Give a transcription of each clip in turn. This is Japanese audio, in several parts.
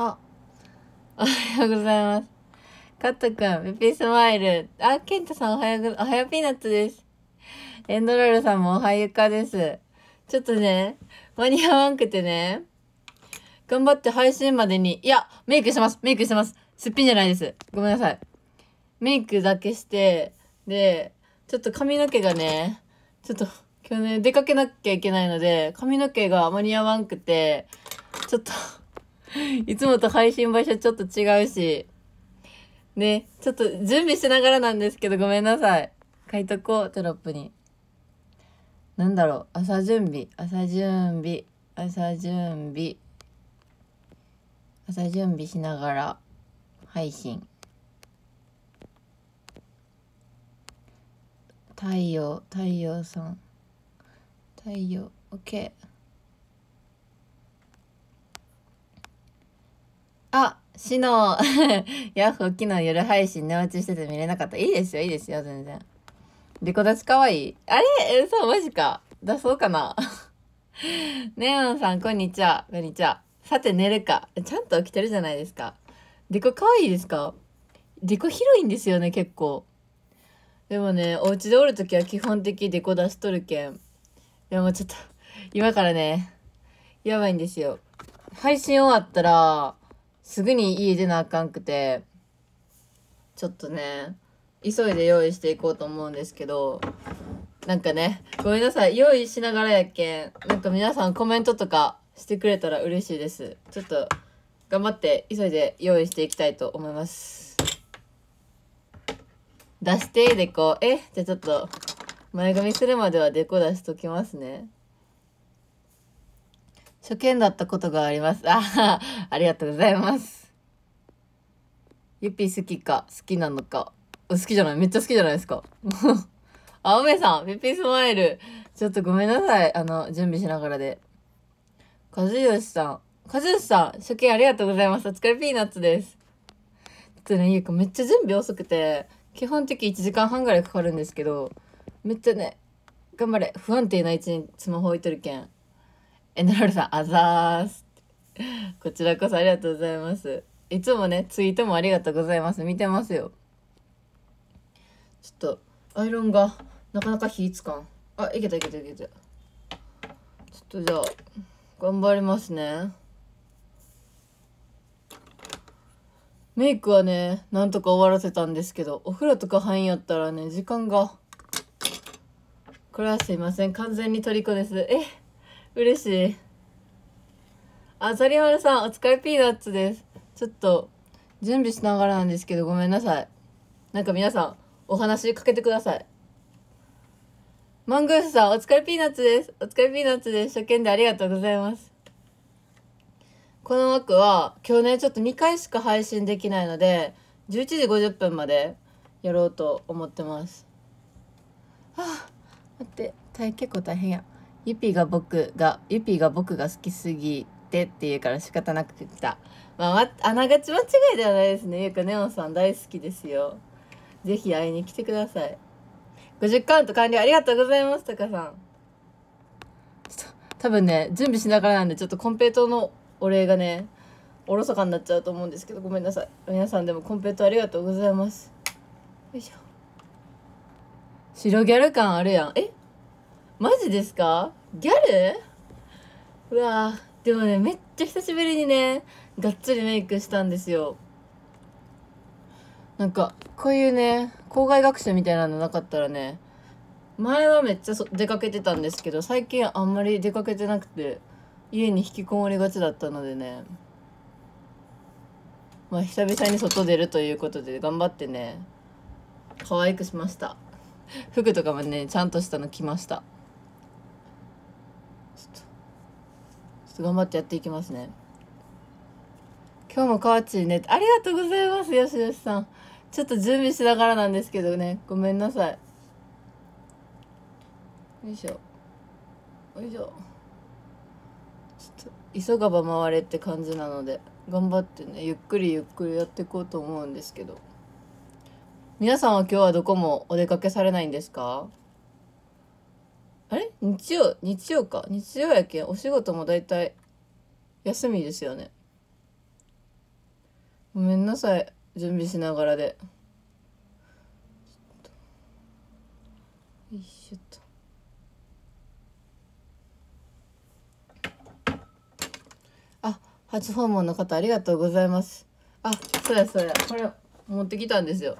あ、おはようございます。カットくん、ピピスマイル。あ、ケンタさんおはようおはようピーナッツです。エンドロールさんもおはゆかです。ちょっとね、間に合わんくてね。頑張って配信までに、いや、メイクしてますメイクしてますすっぴんじゃないです。ごめんなさい。メイクだけして、で、ちょっと髪の毛がね、ちょっと、今日ね、出かけなきゃいけないので、髪の毛が間に合わんくて、ちょっと いつもと配信場所ちょっと違うし。ね、ちょっと準備しながらなんですけど、ごめんなさい。書いとこう、テロップに。なんだろう、朝準備、朝準備、朝準備。朝準備しながら配信。太陽、太陽さん。太陽、OK。あ、しの、ヤッホー昨日夜配信寝落ちしてて見れなかった。いいですよ、いいですよ、全然。デコ立ちかわいい。あれそう、マジか。出そうかな。ネオンさん、こんにちは。こんにちは。さて、寝るか。ちゃんと起きてるじゃないですか。デコかわいいですかデコ広いんですよね、結構。でもね、お家でおるときは基本的デコ出しとるけん。でもちょっと、今からね、やばいんですよ。配信終わったら、すぐに家出なあかんくて、ちょっとね、急いで用意していこうと思うんですけど、なんかね、ごめんなさい。用意しながらやけん、なんか皆さんコメントとかしてくれたら嬉しいです。ちょっと、頑張って急いで用意していきたいと思います。出して、でこう。えじゃあちょっと、前髪するまではデコ出しときますね。初見だったことがあります。あありがとうございます。ゆぴ好きか、好きなのか。好きじゃない、めっちゃ好きじゃないですか。あ、梅さん、ピピスマイル。ちょっとごめんなさい。あの、準備しながらで。和義さん。和義さん、初見ありがとうございます。お疲れピーナッツです。ちょっとね、ゆうかめっちゃ準備遅くて、基本的1時間半ぐらいかかるんですけど、めっちゃね、頑張れ。不安定な位置にスマホ置いとるけん。エナロルさん、あざーす。こちらこそありがとうございます。いつもね、ツイートもありがとうございます。見てますよ。ちょっと、アイロンが、なかなか火つかん。あ、いけたいけたいけた。ちょっとじゃあ、頑張りますね。メイクはね、なんとか終わらせたんですけど、お風呂とか入んやったらね、時間が。これはすいません。完全に虜です。え嬉しい。あ、ザリマルさん、お疲れピーナッツです。ちょっと、準備しながらなんですけど、ごめんなさい。なんか皆さん、お話しかけてください。マングースさん、お疲れピーナッツです。お疲れピーナッツです。初見でありがとうございます。この枠は、去年ちょっと2回しか配信できないので、11時50分までやろうと思ってます。はあ、待って、結構大変や。ゆぴが僕が、ゆぴが僕が好きすぎてっていうから仕方なく来た。まあ、あながち間違いではないですね。ゆうかねおさん大好きですよ。ぜひ会いに来てください。50カウント完了ありがとうございます、たかさん。多分ね、準備しながらなんで、ちょっとコンペイトのお礼がね、おろそかになっちゃうと思うんですけど、ごめんなさい。皆さんでもコンペイトありがとうございます。よいしょ。白ギャル感あるやん。えマジですかギャルうわでもねめっちゃ久しぶりにねがっつりメイクしたんですよなんかこういうね校外学習みたいなのなかったらね前はめっちゃ出かけてたんですけど最近あんまり出かけてなくて家に引きこもりがちだったのでねまあ久々に外出るということで頑張ってね可愛くしました服とかもねちゃんとしたの着ました頑張ってやっていきますね今日もカーチーねありがとうございますよしよしさんちょっと準備しながらなんですけどねごめんなさいよいしょよいしょちょっと急がば回れって感じなので頑張ってねゆっくりゆっくりやっていこうと思うんですけど皆さんは今日はどこもお出かけされないんですかあれ日曜、日曜か。日曜やけん、お仕事も大体休みですよね。ごめんなさい。準備しながらで。よいしょっと。あ、初訪問の方ありがとうございます。あ、そうやそうや。これ持ってきたんですよ。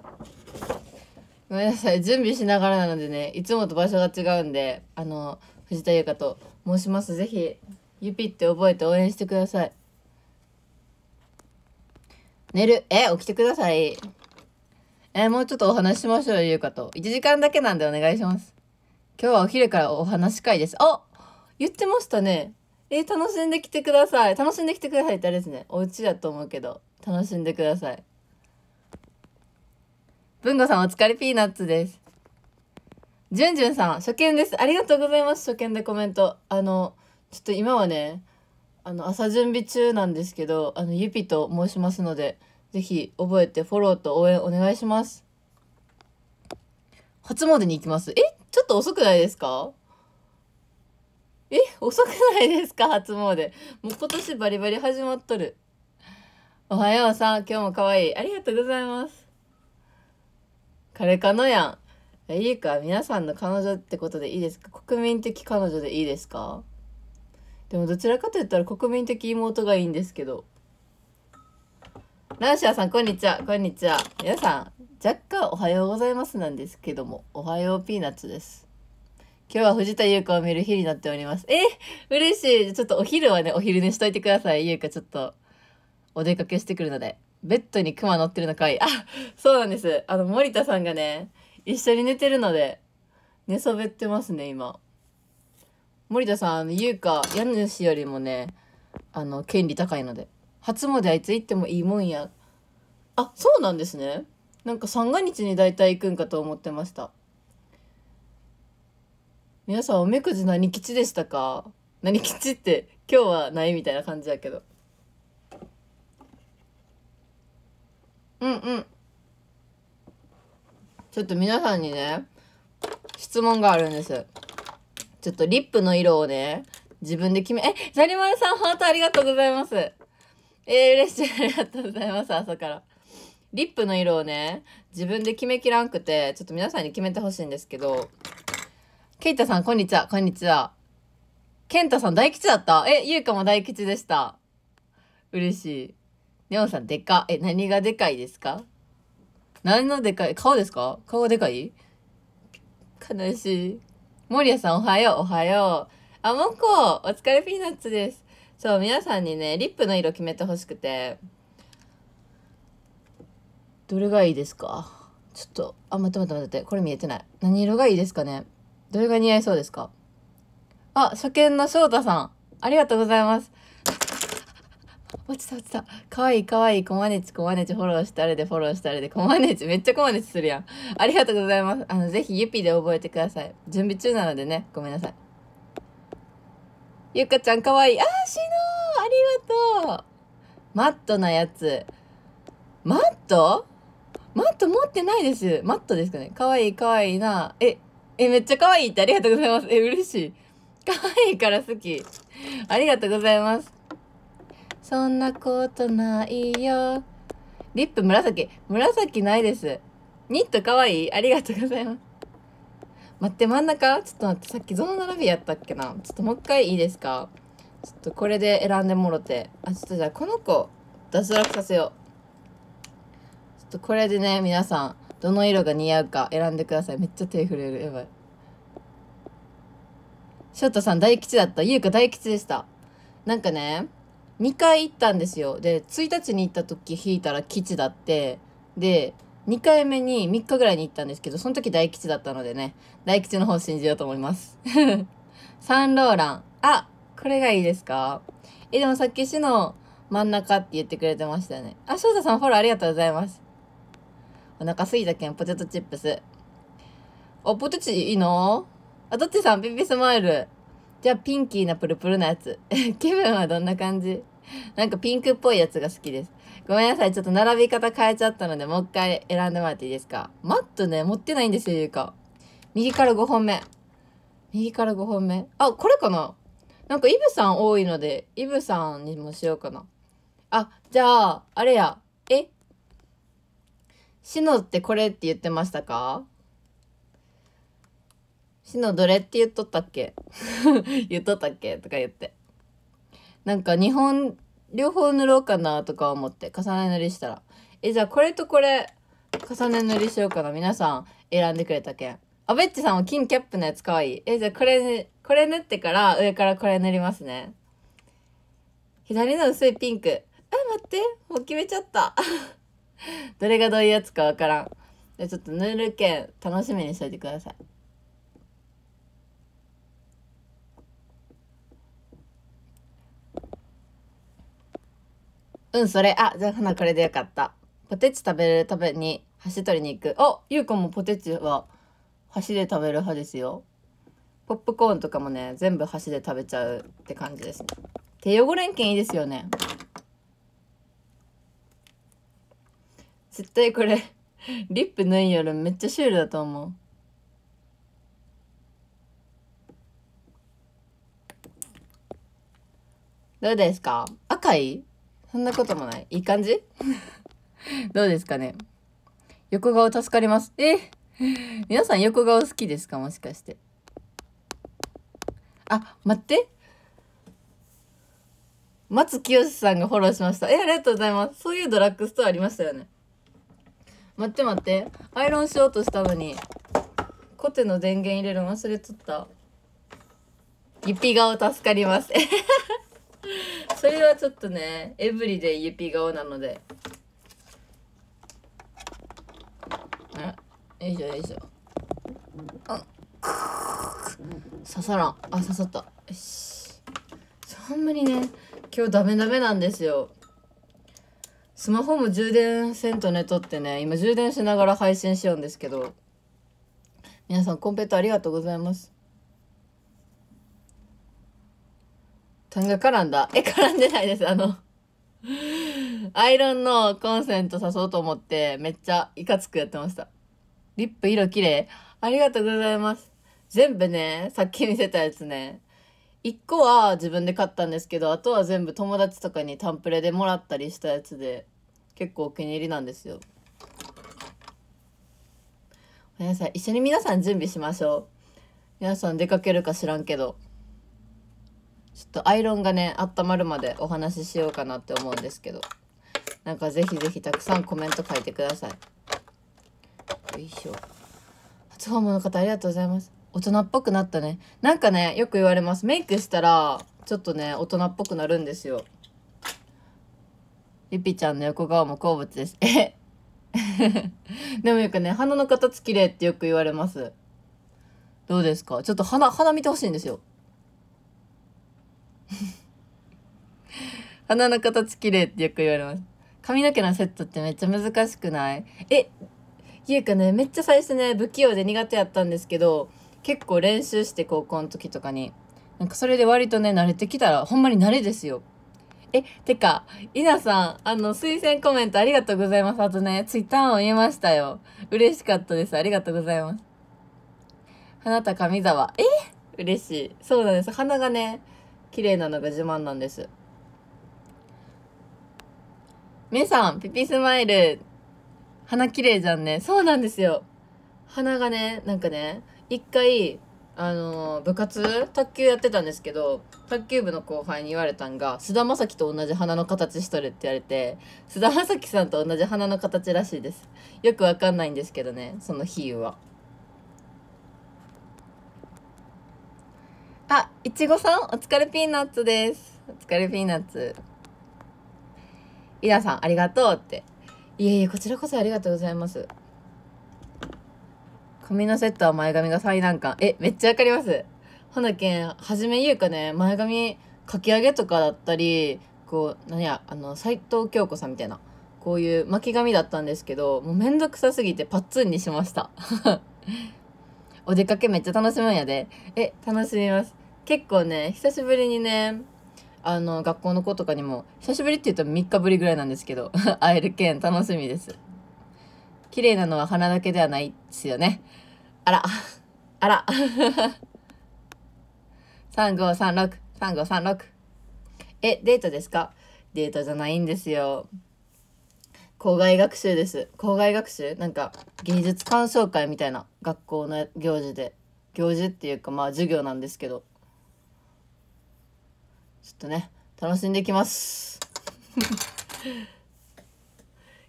ごめんなさい準備しながらなのでねいつもと場所が違うんであの藤田優香と申しますぜひゆぴって覚えて応援してください寝るえ起きてくださいえもうちょっとお話ししましょう優香と1時間だけなんでお願いします今日はお昼からお話会ですあ言ってましたねえ楽しんできてください楽しんできてくださいってあれですねお家だと思うけど楽しんでください文吾さんお疲れピーナッツです。じゅんじゅんさん、初見です。ありがとうございます。初見でコメント。あの、ちょっと今はね、あの、朝準備中なんですけど、あの、ゆぴと申しますので、ぜひ覚えてフォローと応援お願いします。初詣に行きます。えちょっと遅くないですかえ遅くないですか初詣。もう今年バリバリ始まっとる。おはようさん、今日も可愛い。ありがとうございます。彼かのやん。いいか、皆さんの彼女ってことでいいですか国民的彼女でいいですかでもどちらかと言ったら国民的妹がいいんですけど。ランシアさん、こんにちは。こんにちは。皆さん、若干おはようございますなんですけども、おはようピーナッツです。今日は藤田優子を見る日になっております。え嬉しい。ちょっとお昼はね、お昼寝しといてください。優香ちょっと、お出かけしてくるので。ベッドにクマ乗ってるのかわいい。あ、そうなんです。あの、森田さんがね、一緒に寝てるので、寝そべってますね、今。森田さん、あの、優香、家主よりもね、あの、権利高いので。初詣あいつ行ってもいいもんや。あ、そうなんですね。なんか三が日に大体行くんかと思ってました。皆さん、おみくじ何吉でしたか何吉って、今日はないみたいな感じだけど。うんうんちょっと皆さんにね質問があるんですちょっとリップの色をね自分で決めえジャにマルさんハートありがとうございますえー、嬉しいありがとうございます朝からリップの色をね自分で決めきらんくてちょっと皆さんに決めてほしいんですけどケイタさんこんにちはこんにちはケンタさん大吉だったえ、ゆうかも大吉でした。嬉しい。ネオンさん、でか。え、何がでかいですか何のでかい顔ですか顔がでかい悲しい。森谷さん、おはよう、おはよう。あ、もこお疲れピーナッツです。そう、皆さんにね、リップの色決めてほしくて。どれがいいですかちょっと、あ、待って待って待って、これ見えてない。何色がいいですかねどれが似合いそうですかあ、初見の翔太さん。ありがとうございます。落ちた落ちた。かわいいかわいい。コマネチコマネチフォローしたれでフォローしたれで。コマネチめっちゃコマネチするやん。ありがとうございます。あの、ぜひゆぴで覚えてください。準備中なのでね。ごめんなさい。ゆかちゃんかわいい。あー、しのーありがとうマットなやつ。マットマット持ってないです。マットですかね。かわいいかわいいな。え、え、めっちゃかわいいってありがとうございます。え、嬉しい。かわいいから好き。ありがとうございます。そんなことないよ。リップ紫。紫ないです。ニットかわいいありがとうございます。待って、真ん中ちょっと待って、さっきどの並びやったっけなちょっともう一回いいですかちょっとこれで選んでもろて。あ、ちょっとじゃあこの子、脱落させよう。ちょっとこれでね、皆さん、どの色が似合うか選んでください。めっちゃ手震える。やばい。翔太さん大吉だった。優香大吉でした。なんかね、2回行ったんですよ。で、1日に行った時引いたら吉だって、で、2回目に3日ぐらいに行ったんですけど、その時大吉だったのでね、大吉の方信じようと思います。サンローラン。あ、これがいいですかえ、でもさっき死の真ん中って言ってくれてましたよね。あ、翔太さんフォローありがとうございます。お腹すいたけん、ポテトチップス。あ、ポテチいいのあ、どっちさん、ピピスマイル。じゃあ、ピンキーなプルプルなやつ。気分はどんな感じ なんかピンクっぽいやつが好きです。ごめんなさい。ちょっと並び方変えちゃったので、もう一回選んでもらっていいですか。マットね、持ってないんですよ、ゆうか。右から5本目。右から5本目。あ、これかななんかイブさん多いので、イブさんにもしようかな。あ、じゃあ、あれや。えシノってこれって言ってましたかシノどれって言っとったっけ 言っとったっけとか言って。なんか2本両方塗ろうかなとか思って重ね塗りしたらえじゃあこれとこれ重ね塗りしようかな皆さん選んでくれたけんあべっちさんは金キャップのやつかわいいえじゃあこれこれ塗ってから上からこれ塗りますね左の薄いピンクえ待ってもう決めちゃった どれがどういうやつかわからんちょっと塗るけん楽しみにしといてくださいうんそれあじゃあほなこれでよかったポテチ食べるために箸取りに行くおゆうこもポテチは箸で食べる派ですよポップコーンとかもね全部箸で食べちゃうって感じですね手汚れんけんいいですよね絶対これ リップ縫いよりめっちゃシュールだと思うどうですか赤いそんなこともない。いい感じどうですかね。横顔助かります。え皆さん横顔好きですかもしかして。あ、待って。松清さんがフォローしました。え、ありがとうございます。そういうドラッグストアありましたよね。待って待って。アイロンしようとしたのに、コテの電源入れるの忘れとった。ギピ顔助かります。それはちょっとねエブリデイピ顔なのであよいしょよいしょあ刺さらんあ刺さったよしあんまりね今日ダメダメなんですよスマホも充電せんとねとってね今充電しながら配信しようんですけど皆さんコンペットありがとうございますタンが絡んだえ、絡んでないです。あのアイロンのコンセント刺そうと思って、めっちゃいかつくやってました。リップ色綺麗ありがとうございます。全部ね、さっき見せたやつね。一個は自分で買ったんですけど、あとは全部友達とかにタンプレでもらったりしたやつで、結構お気に入りなんですよ。ごめんなさい。一緒に皆さん準備しましょう。皆さん出かけるか知らんけど。ちょっとアイロンがね、温まるまでお話ししようかなって思うんですけど。なんかぜひぜひたくさんコメント書いてください。よいしょ。初訪問の方ありがとうございます。大人っぽくなったね。なんかね、よく言われます。メイクしたら、ちょっとね、大人っぽくなるんですよ。ゆぴちゃんの横顔も好物です。え でもよくね、鼻の形綺麗ってよく言われます。どうですかちょっと鼻、鼻見てほしいんですよ。鼻の形綺麗ってよく言われます。髪の毛のセットってめっちゃ難しくないえ、ゆうかね、めっちゃ最初ね、不器用で苦手やったんですけど、結構練習して高校の時とかに。なんかそれで割とね、慣れてきたら、ほんまに慣れですよ。え、てか、いなさん、あの、推薦コメントありがとうございます。あとね、ツイッターも言いましたよ。嬉しかったです。ありがとうございます。花田上沢。え嬉しい。そうなんです。花がね、綺麗なのが自慢なんです。みさん、ピピスマイル、鼻綺麗じゃんね。そうなんですよ。鼻がね、なんかね、一回、あのー、部活卓球やってたんですけど、卓球部の後輩に言われたんが、菅田将暉と同じ鼻の形しとるって言われて、菅田将暉さんと同じ鼻の形らしいです。よくわかんないんですけどね、その比喩は。あ、いちごさん、お疲れピーナッツです。お疲れピーナッツ。いらさん、ありがとうって。いえいえ、こちらこそありがとうございます。髪のセットは前髪が最難関。え、めっちゃわかります。ほなけん、はじめゆうかね、前髪かき上げとかだったり、こう、なんや、あの、斎藤京子さんみたいな、こういう巻き髪だったんですけど、もうめんどくさすぎてパッツンにしました。お出かけめっちゃ楽しむんやで。え、楽しみます。結構ね久しぶりにねあの学校の子とかにも久しぶりって言うと3日ぶりぐらいなんですけど 会える件楽しみです綺麗なのは花だけではないっすよねあらあら3536 3536 えデートですかデートじゃないんですよ校外学習です校外学習なんか芸術鑑賞会みたいな学校の行事で行事っていうかまあ授業なんですけどっとね楽しんできます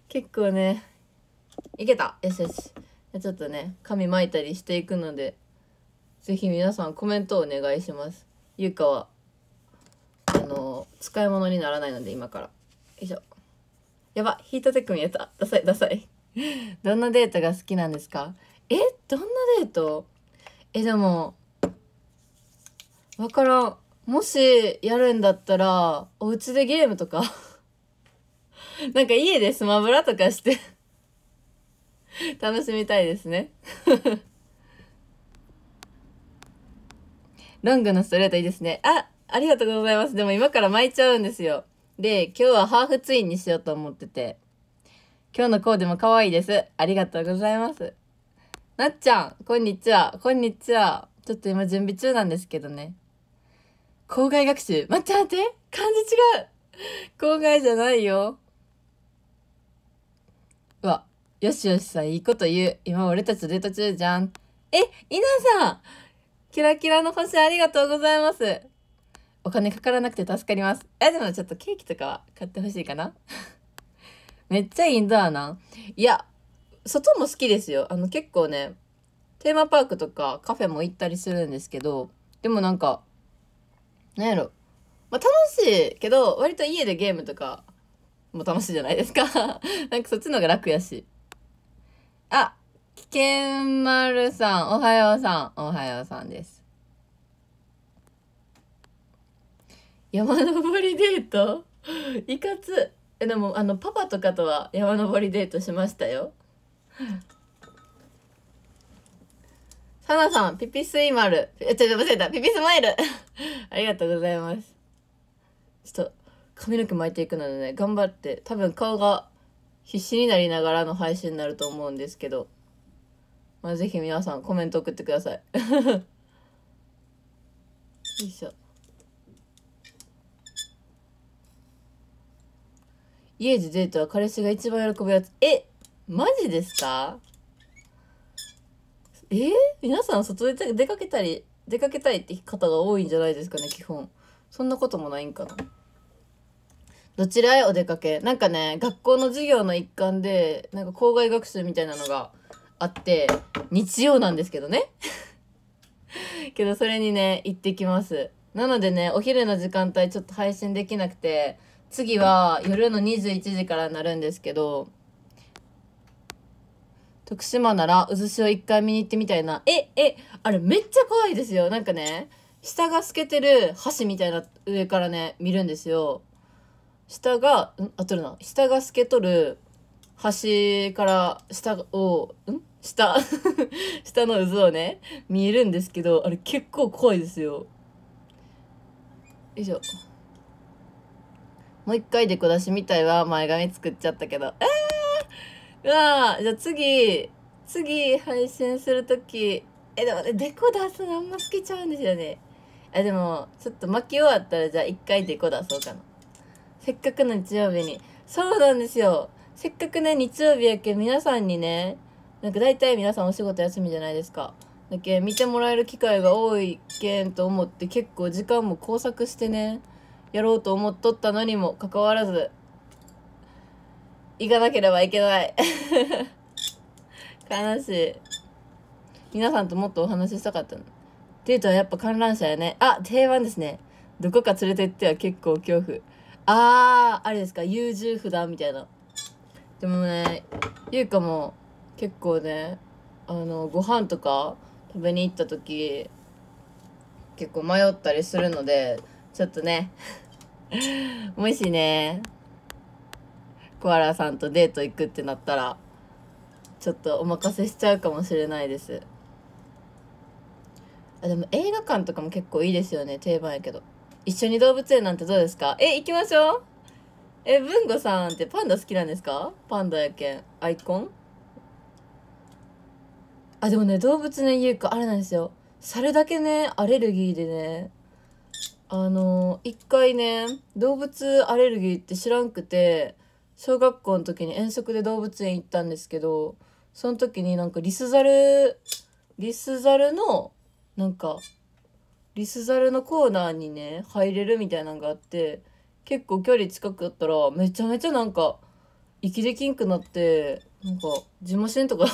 結構ねいけたよしよしちょっとね 髪巻いたりしていくので是非皆さんコメントをお願いしますゆうかはあの使い物にならないので今からよいしょやばヒートテック見えたダサいダサい どんなデートが好きなんですかえどんなデートえでもわからんもしやるんだったら、お家でゲームとか なんか家でスマブラとかして 楽しみたいですね ロングのストレートいいですね。あ、ありがとうございます。でも今から巻いちゃうんですよ。で、今日はハーフツインにしようと思ってて。今日のコーデも可愛いです。ありがとうございます。なっちゃん、こんにちは。こんにちは。ちょっと今準備中なんですけどね。校外学習。待って待って。漢字違う。校外じゃないよ。うわ、よしよしさんいいこと言う。今俺たちデート中じゃん。え、稲さんキラキラの星ありがとうございます。お金かからなくて助かります。え、でもちょっとケーキとかは買ってほしいかな めっちゃインドアな。いや、外も好きですよ。あの結構ね、テーマパークとかカフェも行ったりするんですけど、でもなんかなんやろ。まあ、楽しいけど、割と家でゲームとかも楽しいじゃないですか なんかそっちの方が楽やし。あ、危険丸さん、おはようさん、おはようさんです。山登りデート いかつ。え、でも、あの、パパとかとは山登りデートしましたよかなさん、ピピスイマル。え、ちょ、忘れた。ピピスマイル。ありがとうございます。ちょっと、髪の毛巻いていくのでね、頑張って、多分顔が必死になりながらの配信になると思うんですけど、まあ、ぜひ皆さんコメント送ってください。よいしょ。イエジデートは彼氏が一番喜ぶやつ。えマジですかえー、皆さん外で出かけたり、出かけたいって方が多いんじゃないですかね、基本。そんなこともないんかな。どちらへお出かけなんかね、学校の授業の一環で、なんか校外学習みたいなのがあって、日曜なんですけどね。けどそれにね、行ってきます。なのでね、お昼の時間帯ちょっと配信できなくて、次は夜の21時からになるんですけど、徳島なら渦潮一回見に行ってみたいな。え、え、あれめっちゃ怖いですよ。なんかね、下が透けてる橋みたいな上からね、見るんですよ。下が、んあとるな。下が透けとる橋から下を、ん下 下の渦をね、見えるんですけど、あれ結構怖いですよ。よいしょ。もう一回でこ出しみたいは前髪作っちゃったけど。えーうわじゃあ次、次配信するとき、え、でもね、デコ出すのあんま好きちゃうんですよね。あ、でも、ちょっと巻き終わったらじゃあ一回デコ出そうかな。せっかくの日曜日に。そうなんですよ。せっかくね、日曜日やけ皆さんにね、なんか大体皆さんお仕事休みじゃないですか。だけ見てもらえる機会が多いけんと思って結構時間も工作してね、やろうと思っとったのにもかかわらず、行かなければいけない悲しい皆さんともっとお話ししたかったのデートはやっぱ観覧車やねあ定番ですねどこか連れてっては結構恐怖あーあれですか優柔不断みたいなでもね優香も結構ねあのご飯とか食べに行った時結構迷ったりするのでちょっとね もしねコアラさんとデート行くってなったらちょっとお任せしちゃうかもしれないですあでも映画館とかも結構いいですよね定番やけど一緒に動物園なんてどうですかえ行きましょうえ文吾さんってパンダ好きなんですかパンダやけんアイコンあでもね動物ね言うかあれなんですよ猿だけねアレルギーでねあの一回ね動物アレルギーって知らんくて小学校の時に遠足で動物園行ったんですけどその時になんかリスザルリスザルのなんかリスザルのコーナーにね入れるみたいなのがあって結構距離近くだったらめちゃめちゃなんか息できんくなってなんか自麻疹とか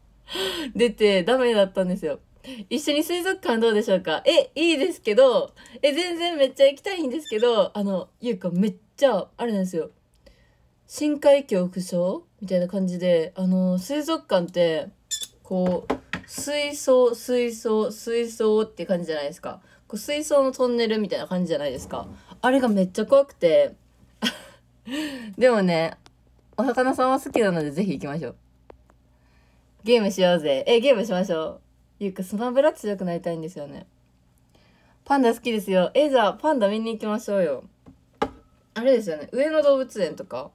出てダメだったんですよ。一緒に水族館どうでしょうかえ、いいですけど、え、全然めっちゃ行きたいんですけど、あの、ゆうかめっちゃ、あれなんですよ。深海恐怖症みたいな感じで、あの、水族館って、こう、水槽、水槽、水槽って感じじゃないですか。こう水槽のトンネルみたいな感じじゃないですか。あれがめっちゃ怖くて。でもね、お魚さんは好きなのでぜひ行きましょう。ゲームしようぜ。え、ゲームしましょう。ゆうか、スマブラ強くなりたいんですよね。パンダ好きですよ。え、じゃあ、パンダ見に行きましょうよ。あれですよね。上野動物園とか。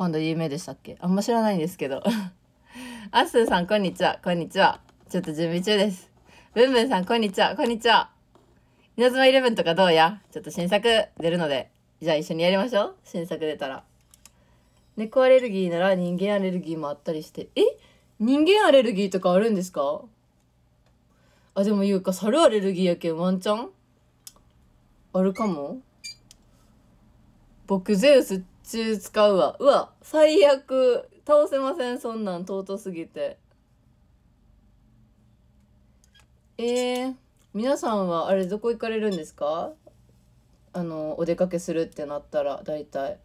パンダ有名でしたっけあんま知らないんですけど。アッスーさん、こんにちは。こんにちは。ちょっと準備中です。ブンブンさん、こんにちは。こんにちは。稲妻イレブンとかどうやちょっと新作出るので。じゃあ一緒にやりましょう。新作出たら。猫アレルギーなら人間アレルギーもあったりして。え人間アレルギーとかあるんですかあ、でも言うか、猿アレルギーやけん、ワンチャンあるかも僕ゼウス中使うわうわ最悪倒せませんそんなん尊すぎてえー、皆さんはあれどこ行かれるんですかあのお出かけするってなったら大体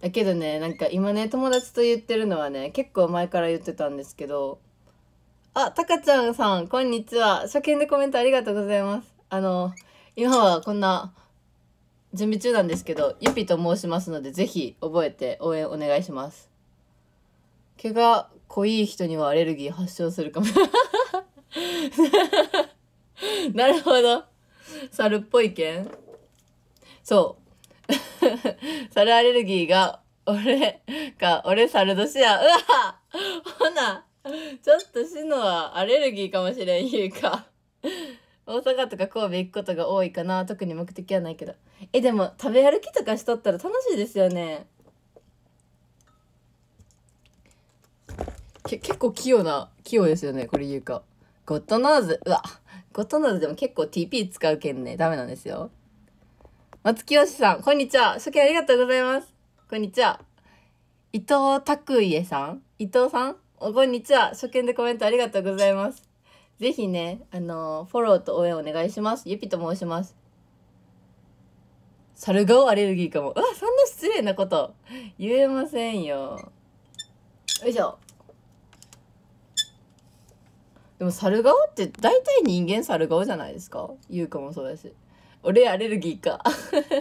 だけどねなんか今ね友達と言ってるのはね結構前から言ってたんですけどあたかちゃんさんこんにちは初見でコメントありがとうございますあの今はこんな準備中なんですけど、ゆぴと申しますので、ぜひ覚えて応援お願いします。毛が濃い人にはアレルギー発症するかも。なるほど。猿っぽい犬そう。猿アレルギーが、俺か、俺猿年や。うわほな、ちょっと死ぬはアレルギーかもしれん、いうか。大阪とか神戸行くことが多いかな特に目的はないけどえでも食べ歩きとかしとったら楽しいですよねけ結構器用な器用ですよねこれ言うかゴッドノーズうわゴッドノーズでも結構 TP 使うけんねダメなんですよ松木よしさんこんにちは初見ありがとうございますこんにちは伊藤拓家さん伊藤さんおこんにちは初見でコメントありがとうございますぜひね、あのー、フォローと応援お願いします。ゆぴと申します。猿顔アレルギーかも。うわ、そんな失礼なこと。言えませんよ。よいしょ。でも、猿顔って大体人間猿顔じゃないですか言うかもそうだし。俺アレルギーか。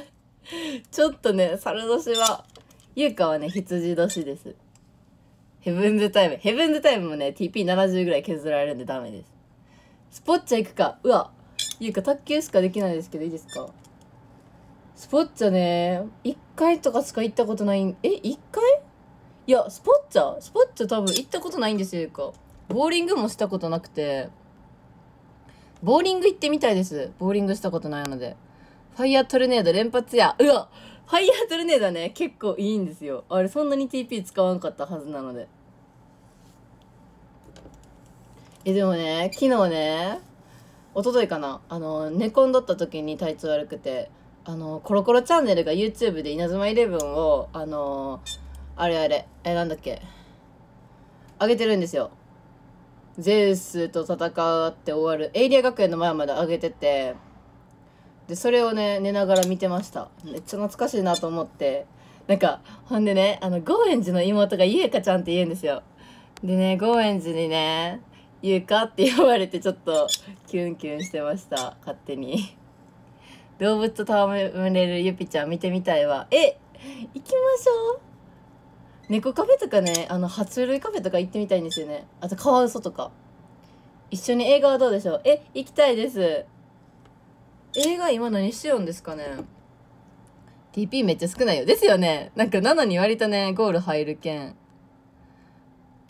ちょっとね、猿年は、ゆうかはね、羊年です。ヘブンズタイム。ヘブンズタイムもね、TP70 ぐらい削られるんでダメです。スポッチャ行くか。うわ。いうか、卓球しかできないですけど、いいですかスポッチャね、一回とかしか行ったことないん、え、一回いや、スポッチャスポッチャ多分行ったことないんですよ、いうか。ボーリングもしたことなくて、ボーリング行ってみたいです。ボーリングしたことないので。ファイアートルネード連発や。うわファイアートルネードね、結構いいんですよ。あれ、そんなに TP 使わんかったはずなので。えでもね昨日ね一昨日かなあの寝込んどった時に体調悪くてあのコロコロチャンネルが YouTube で稲妻イレブンをあのあれあれえなんだっけあげてるんですよゼウスと戦って終わるエイリア学園の前まで上げててでそれをね寝ながら見てましためっちゃ懐かしいなと思ってなんかほんでねあの高円寺の妹がゆえかちゃんって言うんですよでね高円寺にねゆうかって呼ばれてちょっとキュンキュンしてました勝手に動物と戯れるゆぴちゃん見てみたいわえ行きましょう猫カフェとかねあの爬虫類カフェとか行ってみたいんですよねあとカワウソとか一緒に映画はどうでしょうえ行きたいです映画今何しようんですかね TP めっちゃ少ないよですよねなんか7に割とねゴール入るけん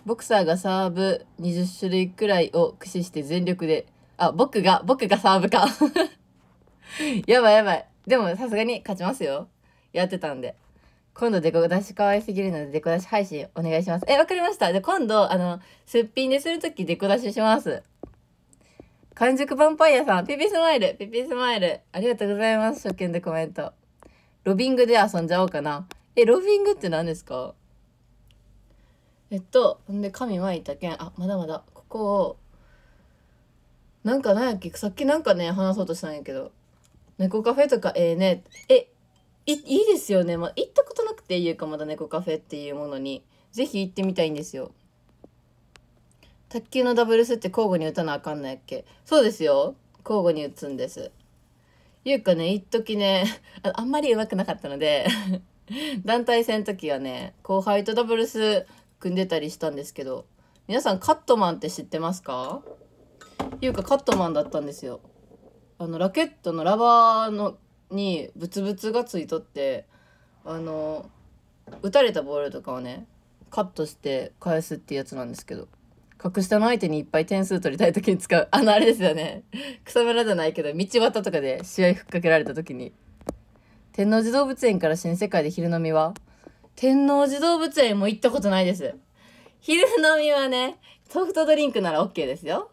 ボクサーがサーブ20種類くらいを駆使して全力で、あ、僕が、僕がサーブか やばいやばい。でもさすがに勝ちますよ。やってたんで。今度デコ出し可愛すぎるのでデコ出し配信お願いします。え、わかりました。で、今度、あの、すっぴんでするときデコ出しします。完熟ヴァンパイアさん、ピピスマイル、ピピスマイル。ありがとうございます。初見でコメント。ロビングで遊んじゃおうかな。え、ロビングって何ですかえっとんで神まいたけんあまだまだここをなんか何やっけさっきなんかね話そうとしたんやけど猫カフェとかええねえいいですよね、まあ、行ったことなくていうかまだ猫カフェっていうものに是非行ってみたいんですよ卓球のダブルスって交互に打たなあかんのやっけそうですよ交互に打つんですいうかね一時ねああんまり上手くなかったので 団体戦の時はね後輩とダブルス組んでたりしたんですけど皆さんカットマンって知ってますかいうかカットマンだったんですよ。あのラケットのラバーのにブツブツがついとってあの打たれたボールとかをねカットして返すってやつなんですけど格下の相手にいっぱい点数取りたい時に使うあのあれですよね草むらじゃないけど道端とかで試合ふっかけられた時に天王寺動物園から新世界で昼飲みは天王寺動物園も行ったことないです。昼飲みはね、ソフトドリンクなら OK ですよ。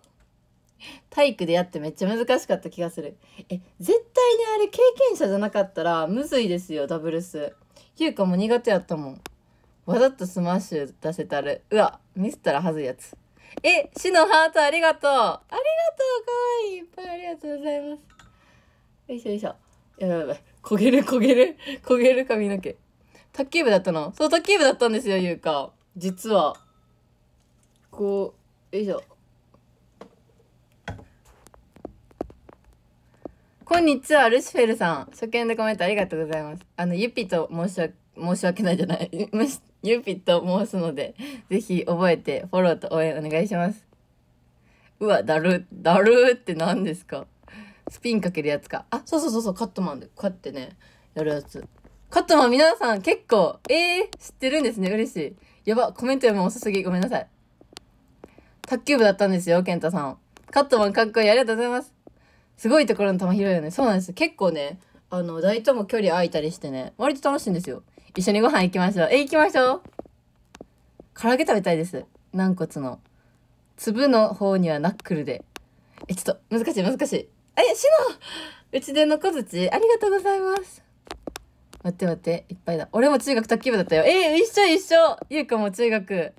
体育でやってめっちゃ難しかった気がする。え、絶対にあれ経験者じゃなかったらむずいですよ、ダブルス。ゆうも苦手やったもん。わざとスマッシュ出せたる。うわ、ミスったらはずいやつ。え、死のハートありがとう。ありがとう、かわいい。いっぱいありがとうございます。よいしょよいしょ。やばいやばい。焦げる焦げる。焦げる髪の毛。卓球部だったのそう、卓球部だったんですよ、ゆうか。実は。こう、よいしょ。こんにちは、ルシフェルさん。初見でコメントありがとうございます。あの、ゆぴと申し訳、申し訳ないじゃない。ゆ ぴと申すので、ぜひ覚えてフォローと応援お願いします。うわ、だる、だるって何ですかスピンかけるやつか。あ、そうそうそうそう、カットマンで、こうやってね、やるやつ。カットマン皆さん結構、えー、知ってるんですね。嬉しい。やば、コメント読む遅すぎ。ごめんなさい。卓球部だったんですよ、健太さん。カットマンかっこいい。ありがとうございます。すごいところの球拾いよね。そうなんです。結構ね、あの、台とも距離空いたりしてね、割と楽しいんですよ。一緒にご飯行きましょう。え、行きましょう。唐揚げ食べたいです。軟骨の。粒の方にはナックルで。え、ちょっと、難しい難しい。え、しのうちでの小槌、ありがとうございます。待って待って、いっぱいだ。俺も中学卓球部だったよ。えー、一緒一緒ゆうかも中学。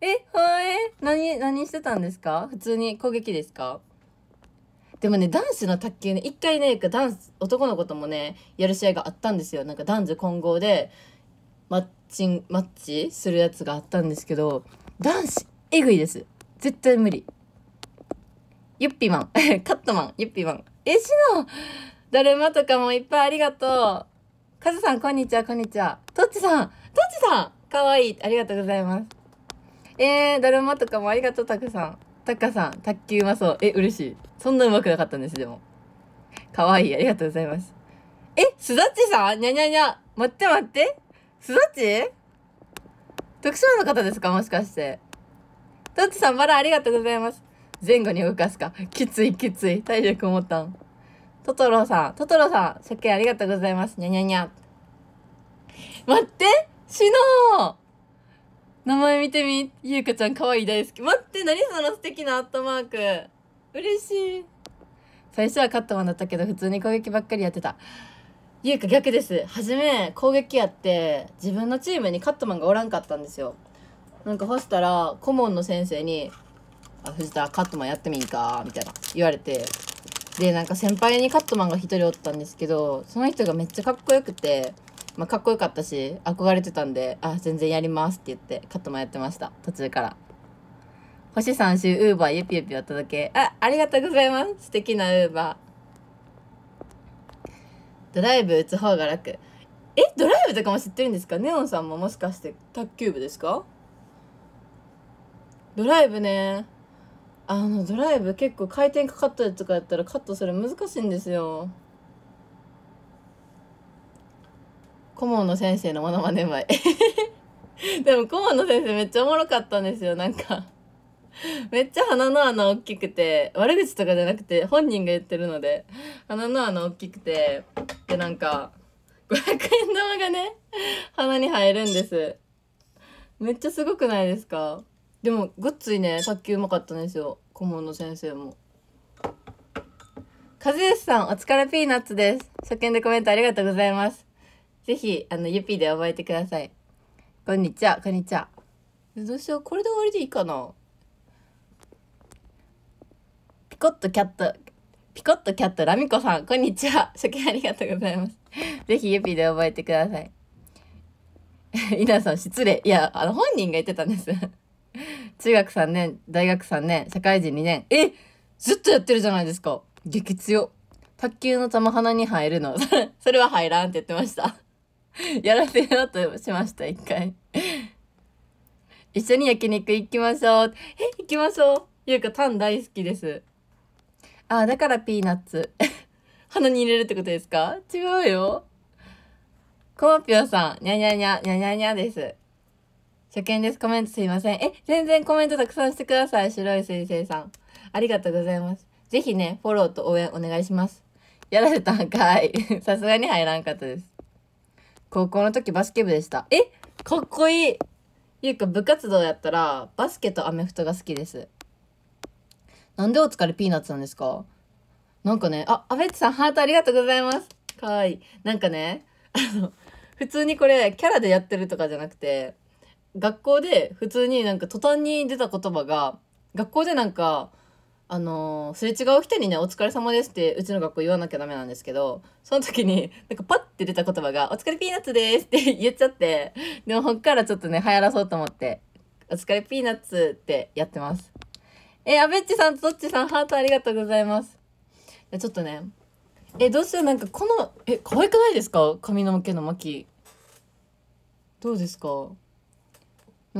え、はえー、何、何してたんですか普通に攻撃ですかでもね、男子の卓球ね、一回ね、男子、男の子ともね、やる試合があったんですよ。なんか男女混合で、マッチン、マッチするやつがあったんですけど、男子、えぐいです。絶対無理。ゆっぴマン。カットマン。ゆっぴマン。え、しのだるまとかもいっぱいありがとう。カズさん、こんにちは、こんにちは。トッチさん、トッチさん、かわいい。ありがとうございます。えー、だるまとかもありがとう、たくさん。たかさん、卓球うまそう。え、嬉しい。そんなうまくなかったんです、でも。かわいい。ありがとうございます。え、すだちさんにゃにゃにゃ。待って待って。すだち徳島の方ですかもしかして。トッチさん、バラありがとうございます。前後に動かすか。きついきつい。体力持ったん。トトロさん、トトロさん、初見ありがとうございます。にゃにゃにゃ。待ってシのー名前見てみ。ゆうかちゃん可愛い大好き。待って、何その素敵なアットマーク。嬉しい。最初はカットマンだったけど、普通に攻撃ばっかりやってた。ゆうか逆です。はじめ、攻撃やって、自分のチームにカットマンがおらんかったんですよ。なんかほしたら、顧問の先生に、あ、藤田、カットマンやってみんかみたいな、言われて、でなんか先輩にカットマンが1人おったんですけどその人がめっちゃかっこよくて、まあ、かっこよかったし憧れてたんで「あ全然やります」って言ってカットマンやってました途中から星3週ウーバーゆぴゆぴお届けあありがとうございます素敵なウーバードライブ打つ方が楽えドライブとかも知ってるんですかネオンさんももしかして卓球部ですかドライブねあのドライブ結構回転かかったりとかやったらカットする難しいんですよ顧問の先生のものマねうまいでも顧問の先生めっちゃおもろかったんですよなんかめっちゃ鼻の穴大きくて悪口とかじゃなくて本人が言ってるので鼻の穴大きくてでなんか500円玉がね鼻に入るんですめっちゃすごくないですかでもごっついね卓球うまかったんですよ顧問の先生も和義さんお疲れピーナッツです初見でコメントありがとうございますぜひあのゆぴで覚えてくださいこんにちはこんにちはどうしようこれで終わりでいいかなピコットキャットピコットキャットラミコさんこんにちは初見ありがとうございますぜひゆぴで覚えてください皆 さん失礼いやあの本人が言ってたんです 中学3年、大学3年、社会人2年。えずっとやってるじゃないですか。激強。卓球の玉鼻に入るの。それは入らんって言ってました。やらせようとしました、一回。一緒に焼肉行きましょう。え、行きましょう。ゆうか、タン大好きです。あだからピーナッツ。鼻に入れるってことですか違うよ。コマピョさん、にゃにゃにゃ、にゃにゃにゃです。初見です。コメントすいません。え、全然コメントたくさんしてください。白い先生さん。ありがとうございます。ぜひね、フォローと応援お願いします。やられたんかい。さすがに入らんかったです。高校の時バスケ部でした。えかっこいいゆうか部活動やったら、バスケとアメフトが好きです。なんでお疲れピーナッツなんですかなんかね、あ、アベッチさんハートありがとうございます。かわいい。なんかね、あの、普通にこれキャラでやってるとかじゃなくて、学校で普通になんか途端に出た言葉が、学校でなんか、あのー、すれ違う人にね、お疲れ様ですって、うちの学校言わなきゃダメなんですけど、その時に、なんかパッて出た言葉が、お疲れピーナッツですって 言っちゃって、でもこっからちょっとね、流行らそうと思って、お疲れピーナッツってやってます。えー、アベっちさんとどっちさん、ハートありがとうございます。じゃちょっとね、えー、どうしようなんかこの、え、可愛くないですか髪の毛の巻き。どうですか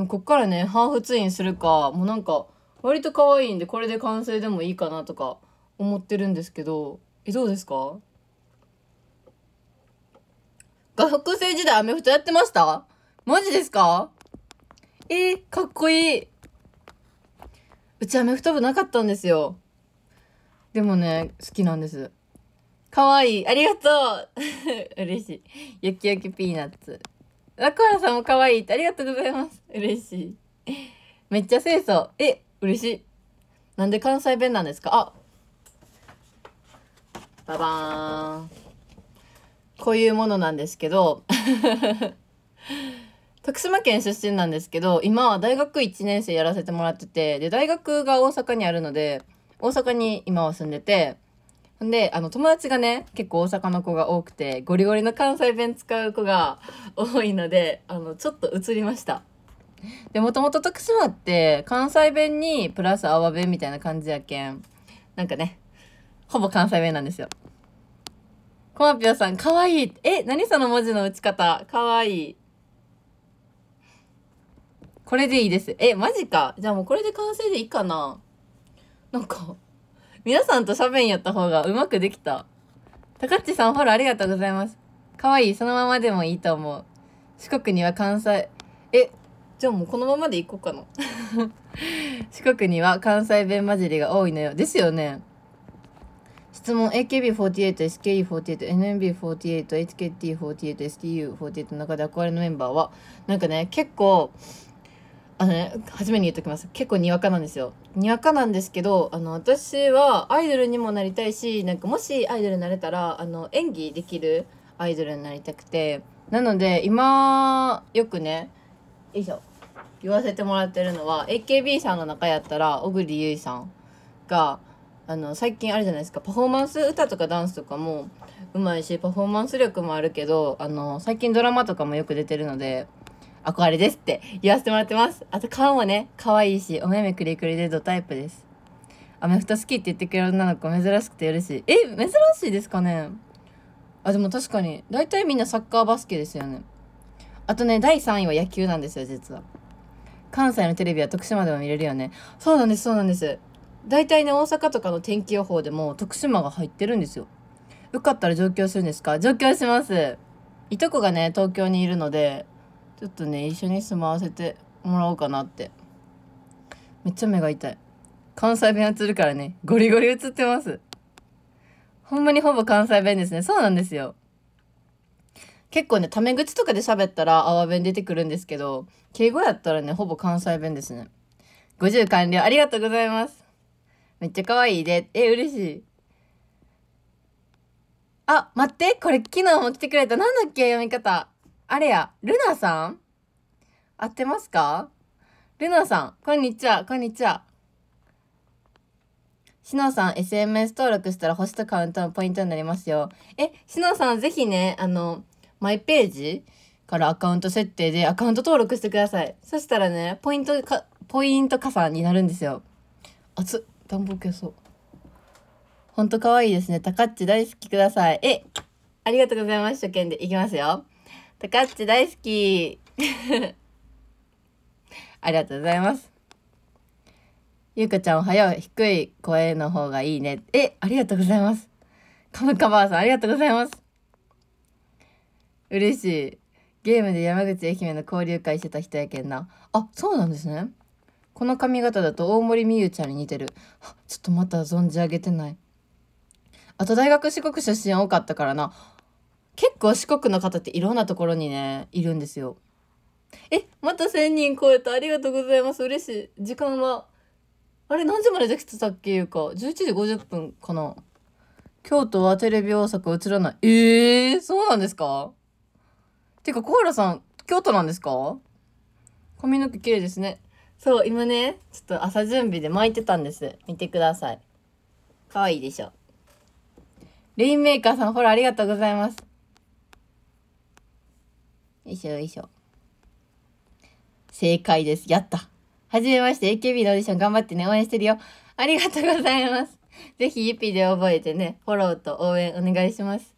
こっからね、ハーフツインするか、もうなんか、割と可愛いんで、これで完成でもいいかなとか思ってるんですけど、え、どうですか学生時代アメフトやってましたマジですかえー、かっこいい。うちアメフト部なかったんですよ。でもね、好きなんです。かわいい。ありがとう 嬉しい。ゆきゆきピーナッツ。ラコーラさんも可愛いありがとうございます。嬉しい。めっちゃ清楚。え、嬉しい。なんで関西弁なんですかあババーン。こういうものなんですけど、徳島県出身なんですけど、今は大学1年生やらせてもらってて、で、大学が大阪にあるので、大阪に今は住んでて、ほんで、あの、友達がね、結構大阪の子が多くて、ゴリゴリの関西弁使う子が多いので、あの、ちょっと映りました。で、もともと徳島って関西弁にプラス泡弁みたいな感じやけん、なんかね、ほぼ関西弁なんですよ。コマピオさん、かわいい。え、何その文字の打ち方。かわいい。これでいいです。え、マジか。じゃあもうこれで完成でいいかな。なんか、皆さんと喋んやった方がうまくできた。たかっちさんフォローありがとうございます。かわいい。そのままでもいいと思う。四国には関西、え、じゃあもうこのままでいこうかな。四国には関西弁混じりが多いのよ。ですよね。質問 AKB48、SKE48、NMB48、HKT48、STU48 の中で憧れのメンバーは、なんかね、結構、あのね、初めに言っときます。結構にわかなんですよ。にわかなんですけど、あの、私はアイドルにもなりたいし、なんかもしアイドルになれたら、あの、演技できるアイドルになりたくて。なので、今、よくね、よいしょ、言わせてもらってるのは、AKB さんの中やったら、小栗優衣さんが、あの、最近あるじゃないですか、パフォーマンス、歌とかダンスとかもうまいし、パフォーマンス力もあるけど、あの、最近ドラマとかもよく出てるので、憧れですって言わせてもらってます。あと顔もね、可愛いし、お目目くりくりでドタイプです。アメフト好きって言ってくれる女の子珍しくて嬉しい。え、珍しいですかねあ、でも確かに。大体みんなサッカーバスケですよね。あとね、第3位は野球なんですよ、実は。関西のテレビは徳島でも見れるよね。そうなんです、そうなんです。大体ね、大阪とかの天気予報でも徳島が入ってるんですよ。よかったら上京するんですか上京します。いとこがね、東京にいるので、ちょっとね一緒に住まわせてもらおうかなってめっちゃ目が痛い関西弁映るからねゴリゴリ映ってますほんまにほぼ関西弁ですねそうなんですよ結構ねタメ口とかで喋ったら泡弁出てくるんですけど敬語やったらねほぼ関西弁ですね50完了ありがとうございますめっちゃ可愛いでえ嬉しいあ待ってこれ昨日も来てくれた何だっけ読み方あれや、ルナさん合ってますかルナさん、こんにちは、こんにちは。しのさん、SMS 登録したら星とカウントのポイントになりますよ。え、しのさん、ぜひね、あの、マイページからアカウント設定でアカウント登録してください。そしたらね、ポイントか、ポイント加算になるんですよ。熱っ。暖房消そう。ほんと可愛いですね。たかっち大好きください。え、ありがとうございます。初見でいきますよ。タカッチ大好き ありがとうございます。ゆうかちゃんおはよう。低い声の方がいいね。え、ありがとうございます。カムカバーさんありがとうございます。嬉しい。ゲームで山口愛媛の交流会してた人やけんな。あ、そうなんですね。この髪型だと大森美優ちゃんに似てる。ちょっとまた存じ上げてない。あと大学四国出身多かったからな。結構四国の方っていろんなところにね、いるんですよ。え、また1000人超えた。ありがとうございます。嬉しい。時間は、あれ何時までできてたっけいうか、11時50分かな。京都はテレビ大阪映らない。えー、そうなんですかてか、小原さん、京都なんですか髪の毛綺麗ですね。そう、今ね、ちょっと朝準備で巻いてたんです。見てください。可愛いでしょ。レインメーカーさん、ほらありがとうございます。よいしょよいしょ。正解です。やった。はじめまして。AKB のオーディション頑張ってね。応援してるよ。ありがとうございます。ぜひ、ゆぴで覚えてね。フォローと応援お願いします。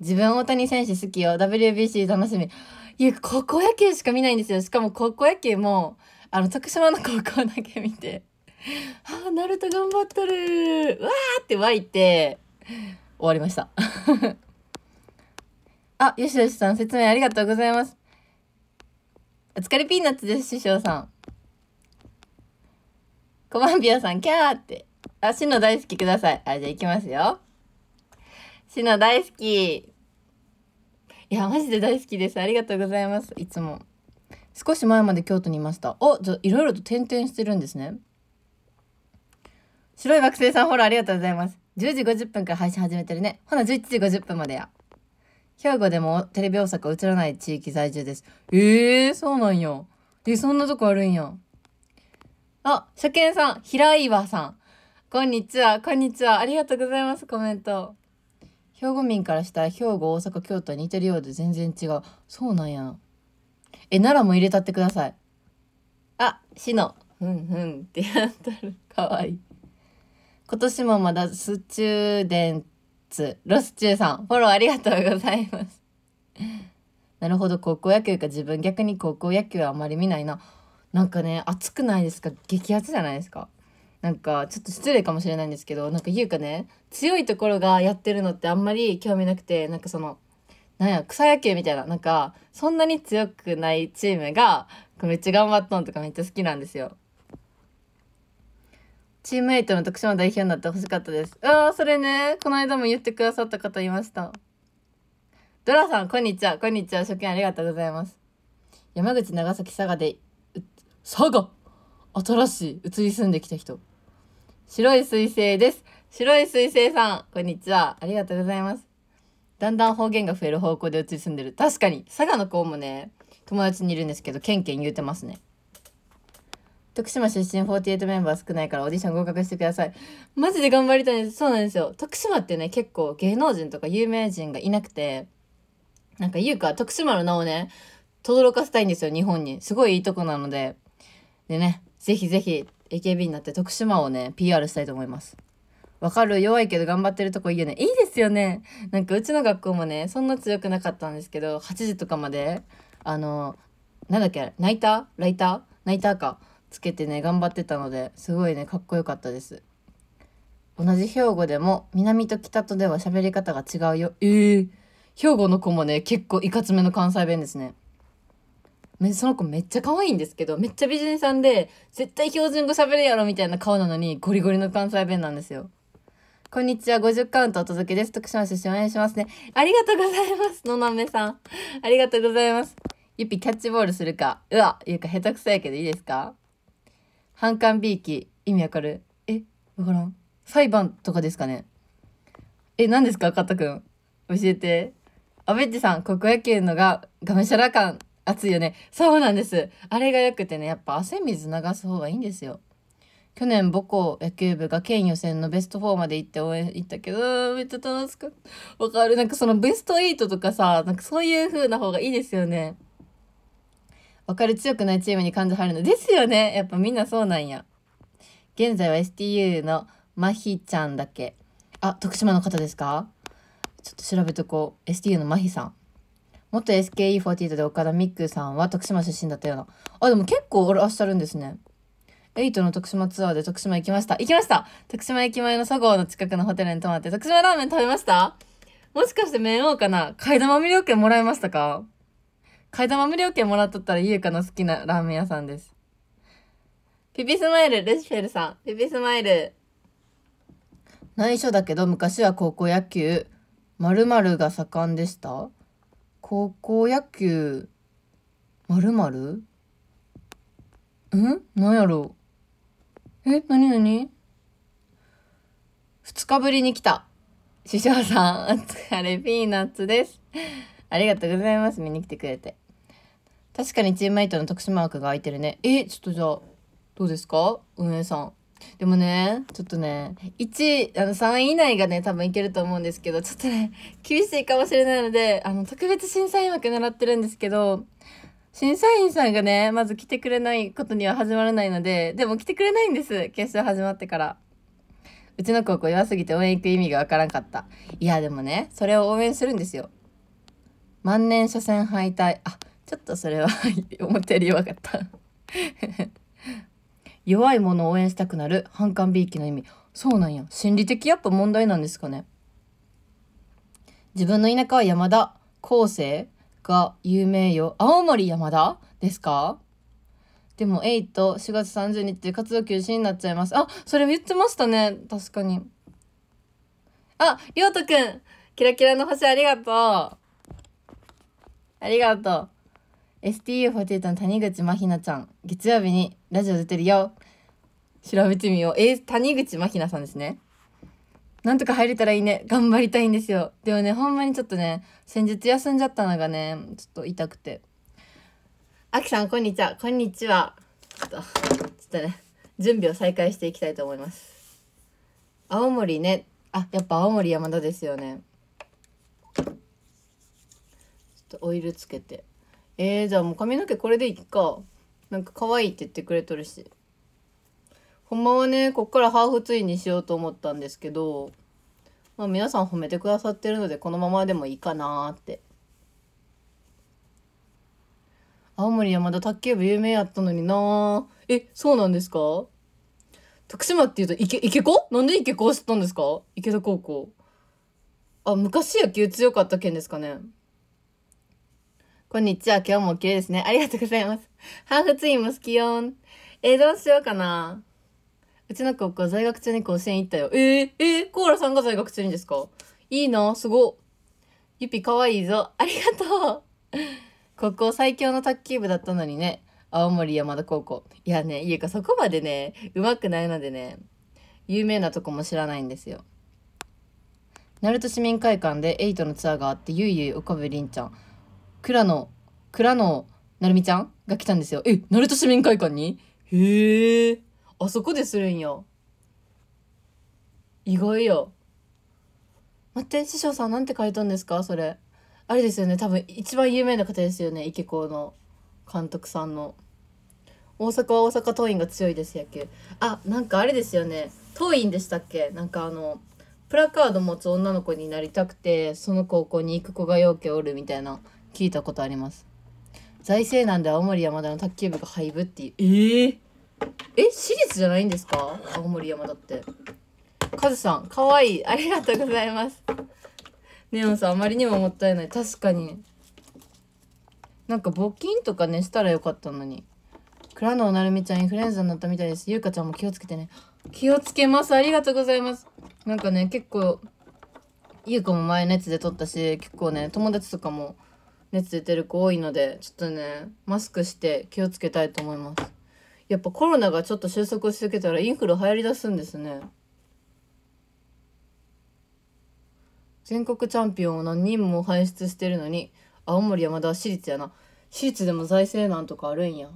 自分大谷選手好きよ。WBC 楽しみ。いや、高校野球しか見ないんですよ。しかも高校野球も、あの、徳島の高校だけ見て。ああ、ナルト頑張っとるわーって湧いて、終わりました。あ、よしよしさん、説明ありがとうございます。お疲れピーナッツです、師匠さん。コマンビアさん、キャーって。あ、シノ大好きください。あ、じゃあ行きますよ。シノ大好き。いや、マジで大好きです。ありがとうございます。いつも。少し前まで京都にいました。お、じゃいろいろと転々してるんですね。白い惑星さんほら、ーありがとうございます。10時50分から配信始めてるね。ほな11時50分までや。兵庫でもテレビ大阪映らない地域在住です。ええー、そうなんや。え、そんなとこあるんや。あ、初見さん、平岩さん。こんにちは、こんにちは。ありがとうございます、コメント。兵庫民からしたら兵庫、大阪、京都は似てるようで全然違う。そうなんやえ、奈良も入れたってください。あ、しの。ふんふんってやったる。かわいい。今年もまだすチューデンツ、ロスチューさん、フォローありがとうございます。なるほど、高校野球か。自分逆に高校野球はあまり見ないな。なんかね、暑くないですか激熱じゃないですかなんか、ちょっと失礼かもしれないんですけど、なんか言うかね、強いところがやってるのってあんまり興味なくて、なんかその、なんや、草野球みたいな、なんか、そんなに強くないチームが、めっちゃ頑張っとんとかめっちゃ好きなんですよ。チームメイトの徳島代表になってほしかったです。ああ、それね、この間も言ってくださった方いました。ドラさん、こんにちは。こんにちは。初見ありがとうございます。山口、長崎、佐賀で、佐賀新しい、移り住んできた人。白い彗星です。白い彗星さん、こんにちは。ありがとうございます。だんだん方言が増える方向で移り住んでる。確かに、佐賀の子もね、友達にいるんですけど、ケンケン言うてますね。徳島出身48メンバー少ないからオーディション合格してください。マジで頑張りたいんです。そうなんですよ。徳島ってね、結構芸能人とか有名人がいなくて、なんか言うか、徳島の名をね、轟かせたいんですよ、日本に。すごいいいとこなので。でね、ぜひぜひ AKB になって徳島をね、PR したいと思います。わかる弱いけど頑張ってるとこいいよね。いいですよね。なんかうちの学校もね、そんな強くなかったんですけど、8時とかまで、あの、なんだっけ、ナイターライターナイターか。つけてね頑張ってたのですごいねかっこよかったです同じ兵庫でも南と北とでは喋り方が違うよえー、兵庫の子もね結構いかつめの関西弁ですねその子めっちゃ可愛いんですけどめっちゃ美人さんで絶対標準語喋るやろみたいな顔なのにゴリゴリの関西弁なんですよこんにちは50カウントお届けです徳島出身お願いしますねありがとうございますのなめさんありがとうございますゆぴキャッチボールするかうわゆうか下手くそやけどいいですか反感 B 期、意味わかるえ、わからん。裁判とかですかねえ、何ですかカッタくん。教えて。アベッジさん、高校野球のが、がむしゃら感、熱いよね。そうなんです。あれが良くてね、やっぱ汗水流す方がいいんですよ。去年母校野球部が県予選のベスト4まで行って応援行ったけど、めっちゃ楽しかった。わかる。なんかそのベスト8とかさ、なんかそういう風な方がいいですよね。分かる強くないチームに感情入るの。ですよね。やっぱみんなそうなんや。現在は STU のまひちゃんだけ。あ、徳島の方ですかちょっと調べとこう。STU のまひさん。元 SKE48 で岡田美久さんは徳島出身だったような。あ、でも結構いらっしゃるんですね。8の徳島ツアーで徳島行きました。行きました徳島駅前のそごの近くのホテルに泊まって徳島ラーメン食べましたもしかして麺王かな替え玉魅了券もらいましたか替え玉無料券もらっとったら優香の好きなラーメン屋さんです。ピピスマイル、ルシフェルさん。ピピスマイル。内緒だけど昔は高校野球、まるまるが盛んでした高校野球、まる〇〇んなんやろうえ、なになに二日ぶりに来た。師匠さん、お疲れ、ピーナッツです。ありがとうございます。見に来てくれて。確かにチームメイトの特殊マークが空いてるね。え、ちょっとじゃあ、どうですか運営さん。でもね、ちょっとね、1、あの3位以内がね、多分いけると思うんですけど、ちょっとね、厳しいかもしれないので、あの、特別審査員枠狙ってるんですけど、審査員さんがね、まず来てくれないことには始まらないので、でも来てくれないんです。決勝始まってから。うちの高校弱すぎて応援行く意味がわからんかった。いや、でもね、それを応援するんですよ。万年初戦敗退。あ、ちょっとそれは 思ったより弱かった弱いものを応援したくなる反感びいきの意味そうなんや心理的やっぱ問題なんですかね自分の田舎は山田昴生が有名よ青森山田ですかでもエイト4月30日で活動休止になっちゃいますあそれ言ってましたね確かにありょうとくんキラキラの星ありがとうありがとう STU48 の谷口真ひなちゃん、月曜日にラジオ出てるよ。調べてみよう。えー、谷口真ひなさんですね。なんとか入れたらいいね。頑張りたいんですよ。でもね、ほんまにちょっとね、先日休んじゃったのがね、ちょっと痛くて。あきさん、こんにちは。こんにちは。ちょっと、ちょっとね、準備を再開していきたいと思います。青森ね。あ、やっぱ青森山田ですよね。ちょっとオイルつけて。えー、じゃあもう髪の毛これでいっか。なんか可愛いって言ってくれとるし。ほんまはね、こっからハーフツインにしようと思ったんですけど、まあ皆さん褒めてくださってるので、このままでもいいかなって。青森山田卓球部有名やったのになえ、そうなんですか徳島っていうと池、池子なんで池子知ったんですか池田高校。あ、昔野球強かった県ですかね。こんにちは。今日も綺麗ですね。ありがとうございます。ハーフツインも好きよん。えー、どうしようかな。うちの高校在学中に甲子園行ったよ。えー、えー、コーラさんが在学中にですかいいな、すご。ゆぴかわいいぞ。ありがとう。高校最強の卓球部だったのにね。青森山田高校。いやね、いうかそこまでね、うまくないのでね、有名なとこも知らないんですよ。鳴門市民会館でエイトのツアーがあって、ゆいゆい岡部んちゃん。倉野、倉のなるみちゃんが来たんですよ。え、鳴門市民会館にへえ、あそこでするんや。意外や。待って、師匠さんなんて書いたんですかそれ。あれですよね、多分一番有名な方ですよね、池子の監督さんの。大阪は大阪桐蔭が強いです野球あなんかあれですよね桐蔭でしたっけなんかあのプラカード持つ女の子になりたくてその高校に行く子がようおるみたいな聞いたことあります。財政難で青森山田の卓球部が廃部っていう。えー、え私立じゃないんですか青森山田って。カズさん、かわいい。ありがとうございます。ネオンさん、あまりにももったいない。確かに。なんか募金とかね、したらよかったのに。蔵のなるみちゃんインフルエンザになったみたいです。ゆうかちゃんも気をつけてね。気をつけます。ありがとうございます。なんかね、結構、ゆうかも前のやつで撮ったし、結構ね、友達とかも、熱出てる子多いので、ちょっとね、マスクして気をつけたいと思います。やっぱコロナがちょっと収束してけたらインフル流行りだすんですね。全国チャンピオンを何人も輩出してるのに、青森山田は私立やな。私立でも財政難とかあるんや。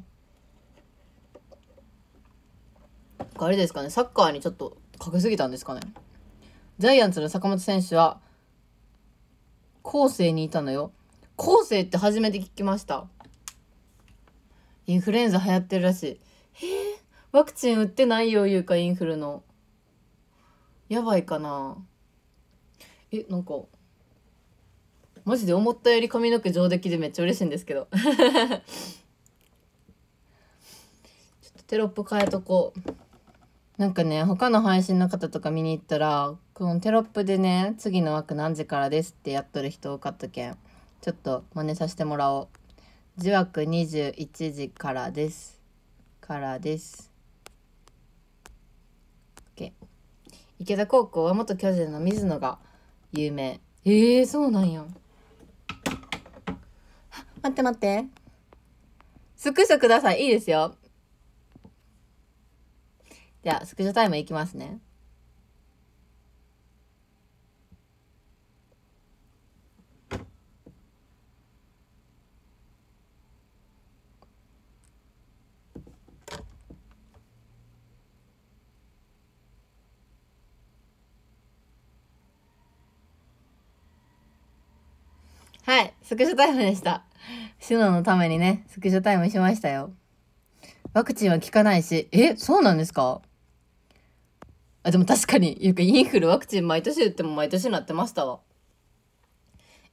あれですかね、サッカーにちょっとかけすぎたんですかね。ジャイアンツの坂本選手は、後世にいたのよ。後世って初めて聞きました。インフルエンザ流行ってるらしい。ええ、ワクチン打ってないよ、いうか、インフルの。やばいかな。え、なんか、マジで思ったより髪の毛上出来でめっちゃ嬉しいんですけど。ちょっとテロップ変えとこう。なんかね、他の配信の方とか見に行ったら、このテロップでね、次の枠何時からですってやっとる人多かったけん。ちょっと真似させてもらおう。時枠21時からです。からです。OK。池田高校は元巨人の水野が有名。えー、そうなんや。待って待って。スクショください。いいですよ。じゃあ、スクショタイムいきますね。はい、スクショタイムでした。シノのためにね、スクショタイムしましたよ。ワクチンは効かないし、え、そうなんですかあ、でも確かに、よくインフルワクチン毎年打っても毎年なってましたわ。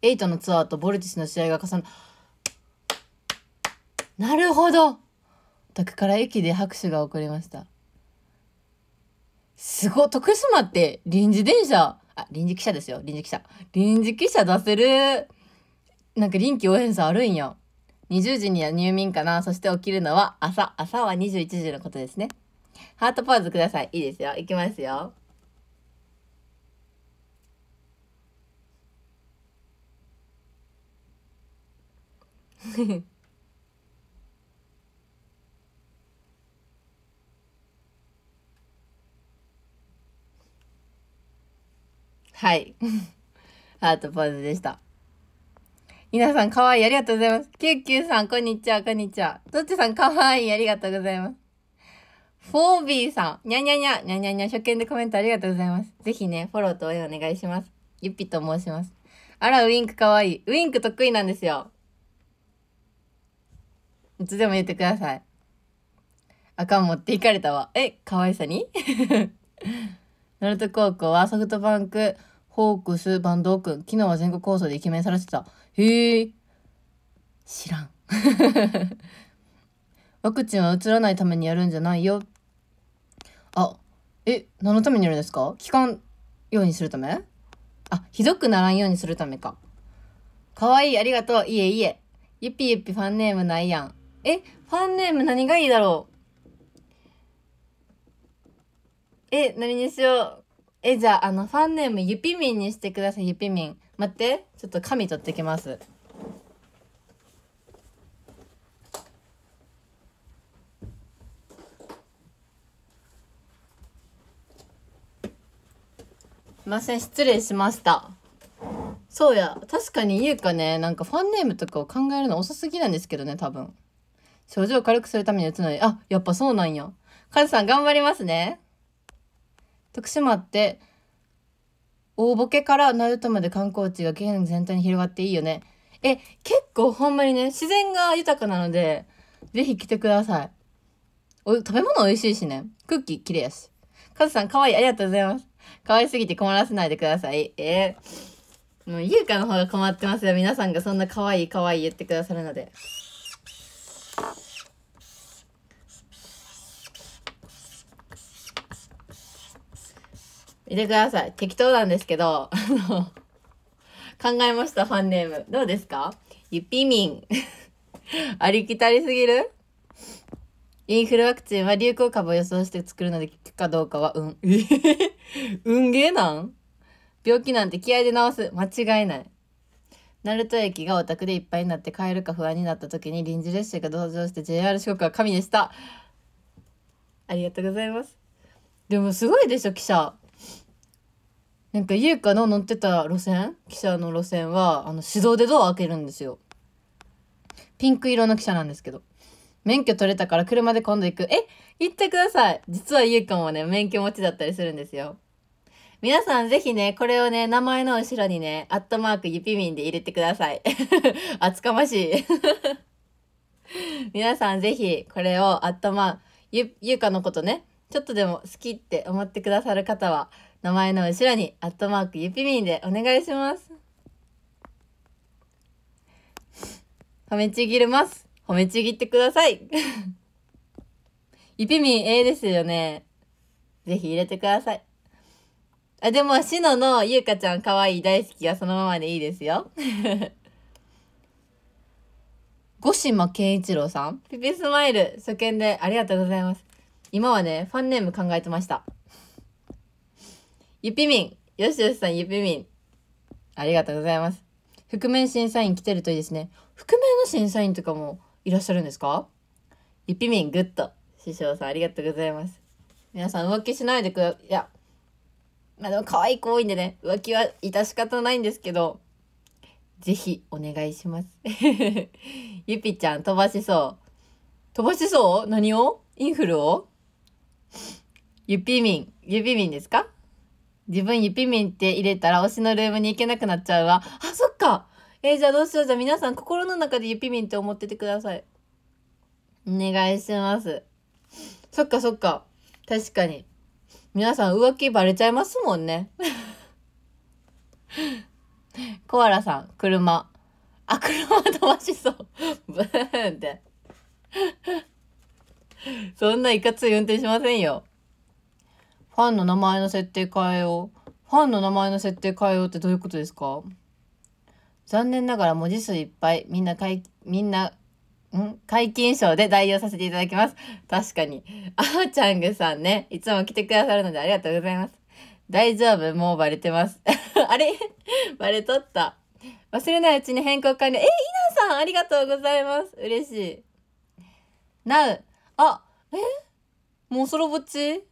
エイトのツアーとボルティスの試合が重な、なるほど宅から駅で拍手が起こりました。すご、徳島って臨時電車、あ、臨時汽車ですよ、臨時汽車。臨時汽車出せる。なんか臨機応変さあるんや。20時には入眠かな。そして起きるのは朝。朝は21時のことですね。ハートポーズください。いいですよ。いきますよ。はい。ハートポーズでした。皆さんかわいい。ありがとうございます。キューキュうさん、こんにちは、こんにちは。どっちさん、かわいい。ありがとうございます。フォービーさん、にゃにゃにゃ、にゃにゃにゃ、初見でコメントありがとうございます。ぜひね、フォローと応援お願いします。ゆっぴと申します。あら、ウインクかわいい。ウインク得意なんですよ。いつでも言ってください。あかん持っていかれたわ。え、かわいさにナルト高校はソフトバンク、ホークス、バンドー君。昨日は全国放送でイケメンされてた。へえ知らん ワクチンはうつらないためにやるんじゃないよあえ何のためにやるんですか効かんようにするためあひどくならんようにするためかかわいいありがとういえいえゆぴゆぴファンネームないやんえファンネーム何がいいだろうえ、何にしよう。え、じゃあ、あの、ファンネーム、ゆぴみんにしてください、ゆぴみん。待って。ちょっと紙取ってきます。すいません、失礼しました。そうや、確かに言うかね、なんかファンネームとかを考えるの遅すぎなんですけどね、多分。症状を軽くするために打つのに、あ、やっぱそうなんや。カズさん頑張りますね。徳島って大ボケからナルトまで観光地が県全体に広がっていいよね。え、結構ほんまにね、自然が豊かなので、ぜひ来てください。お、食べ物美味しいしね。クッキー綺麗やし。カズさん可愛い。ありがとうございます。可愛すぎて困らせないでください。えー、もう、優香の方が困ってますよ。皆さんがそんな可愛い可愛い言ってくださるので。見てください。適当なんですけど、考えました、ファンネーム。どうですかゆぴみん。ありきたりすぎるインフルワクチンは流行株を予想して作るので効くかどうかは、う ん。えんげえなん病気なんて気合で治す。間違いない。鳴門駅がお宅でいっぱいになって帰るか不安になった時に臨時列車が同乗して JR 四国は神でした。ありがとうございます。でもすごいでしょ、記者。なんか優香の乗ってた路線汽車の路線はあの手動でドア開けるんですよピンク色の汽車なんですけど免許取れたから車で今度行くえ行ってください実は優香もね免許持ちだったりするんですよ皆さんぜひね、これをね、名前の後ろにね、アットマークゆぴみんで入れてください。厚かましい 皆さんぜひ、これをアットマーク、ゆ、ゆうかのことね、ちょっとでも好きって思ってくださる方は、名前の後ろに、アットマークゆぴみんでお願いします。褒めちぎります。褒めちぎってください。ゆぴみん、ええですよね。ぜひ入れてください。あ、でも、しののゆうかちゃん可愛い大好きがそのままでいいですよ。五島健一郎さんピピスマイル初見でありがとうございます。今はね、ファンネーム考えてました。ゆぴみん。よしよしさん、ゆぴみん。ありがとうございます。覆面審査員来てるといいですね。覆面の審査員とかもいらっしゃるんですかゆぴみん、グッド。師匠さん、ありがとうございます。皆さん、浮気しないでくだ、いや、まあでも可愛い子多いんでね、浮気は致し方ないんですけど、ぜひお願いします。ゆぴちゃん、飛ばしそう。飛ばしそう何をインフルをゆぴみん。ゆぴみんですか自分みんって入れたら推しのルームに行けなくなっちゃうわ。あ、そっかえー、じゃあどうしよう。じゃあ皆さん心の中でみんって思っててください。お願いします。そっかそっか。確かに。皆さん浮気バレちゃいますもんね。コアラさん、車。あ、車飛ばしそう。ブーンって。そんないかつい運転しませんよ。ファンの名前の設定変えよう。ファンの名前の設定変えようってどういうことですか残念ながら文字数いっぱい。みんな解、みんな、ん解禁賞で代用させていただきます。確かに。あーちゃんぐさんね、いつも来てくださるのでありがとうございます。大丈夫もうバレてます。あれバレとった。忘れないうちに変更完了。え、イナさんありがとうございます。嬉しい。なう。あ、えもうそろぼっち